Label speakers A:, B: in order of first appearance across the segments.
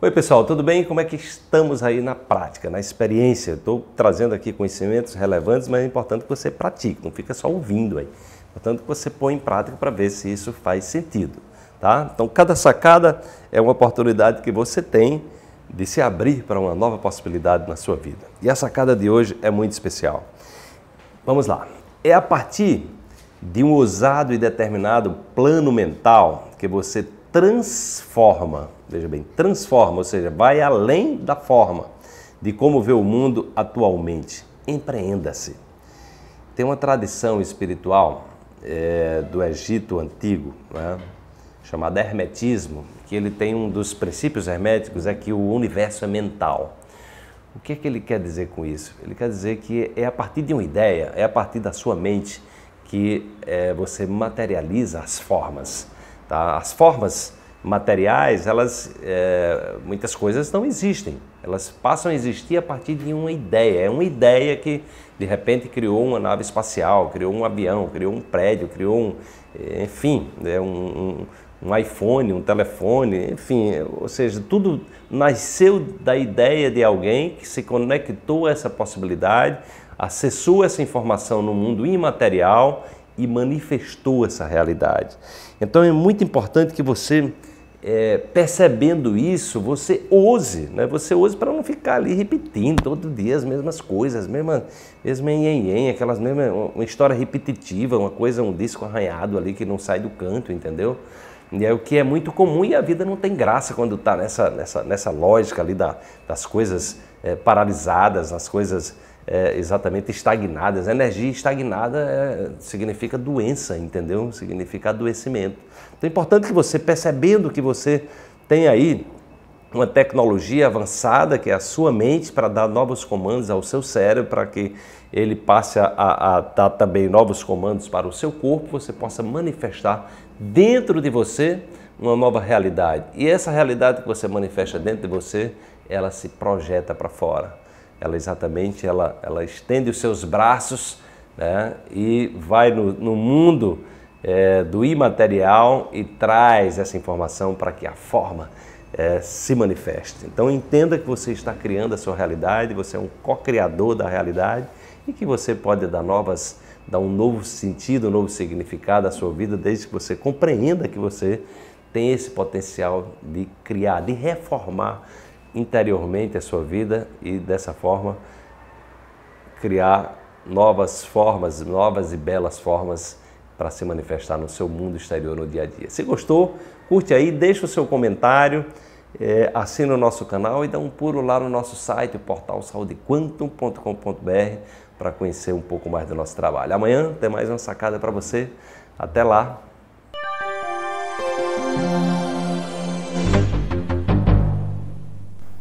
A: Oi, pessoal, tudo bem? Como é que estamos aí na prática, na experiência? Estou trazendo aqui conhecimentos relevantes, mas é importante que você pratique, não fica só ouvindo aí. Portanto, que você põe em prática para ver se isso faz sentido, tá? Então, cada sacada é uma oportunidade que você tem de se abrir para uma nova possibilidade na sua vida. E a sacada de hoje é muito especial. Vamos lá. É a partir de um ousado e determinado plano mental que você transforma, veja bem, transforma, ou seja, vai além da forma de como vê o mundo atualmente. Empreenda-se. Tem uma tradição espiritual é, do Egito antigo, né, chamada hermetismo, que ele tem um dos princípios herméticos é que o universo é mental. O que é que ele quer dizer com isso? Ele quer dizer que é a partir de uma ideia, é a partir da sua mente que é, você materializa as formas. Tá? As formas materiais, elas, é, muitas coisas não existem. Elas passam a existir a partir de uma ideia. É uma ideia que, de repente, criou uma nave espacial, criou um avião, criou um prédio, criou um. Enfim, né, um, um, um iPhone, um telefone, enfim. Ou seja, tudo nasceu da ideia de alguém que se conectou a essa possibilidade, acessou essa informação no mundo imaterial e manifestou essa realidade. Então é muito importante que você, é, percebendo isso, você ouse, né? você ouse para não ficar ali repetindo todo dia as mesmas coisas, as mesmas, mesmo em aquelas mesmas, uma história repetitiva, uma coisa, um disco arranhado ali que não sai do canto, entendeu? E é o que é muito comum e a vida não tem graça quando está nessa, nessa, nessa lógica ali da, das coisas é, paralisadas, nas coisas é, exatamente estagnadas. energia estagnada é, significa doença, entendeu? Significa adoecimento. Então é importante que você, percebendo que você tem aí uma tecnologia avançada, que é a sua mente, para dar novos comandos ao seu cérebro, para que ele passe a, a, dar também novos comandos para o seu corpo, você possa manifestar dentro de você uma nova realidade. E essa realidade que você manifesta dentro de você, ela se projeta para fora ela exatamente ela, ela estende os seus braços né, e vai no, no mundo é, do imaterial e traz essa informação para que a forma é, se manifeste. Então entenda que você está criando a sua realidade, você é um co-criador da realidade e que você pode dar novas, dar um novo sentido, um novo significado à sua vida, desde que você compreenda que você tem esse potencial de criar, de reformar interiormente a sua vida e dessa forma criar novas formas, novas e belas formas para se manifestar no seu mundo exterior no dia a dia. Se gostou, curte aí, deixa o seu comentário, é, assina o nosso canal e dá um pulo lá no nosso site, o portal saudequantum.com.br para conhecer um pouco mais do nosso trabalho. Amanhã tem mais uma sacada para você. Até lá!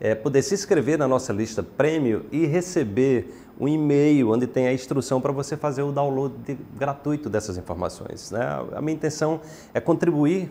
A: é, poder se inscrever na nossa lista prêmio e receber um e-mail onde tem a instrução para você fazer o download de, gratuito dessas informações. Né? A minha intenção é contribuir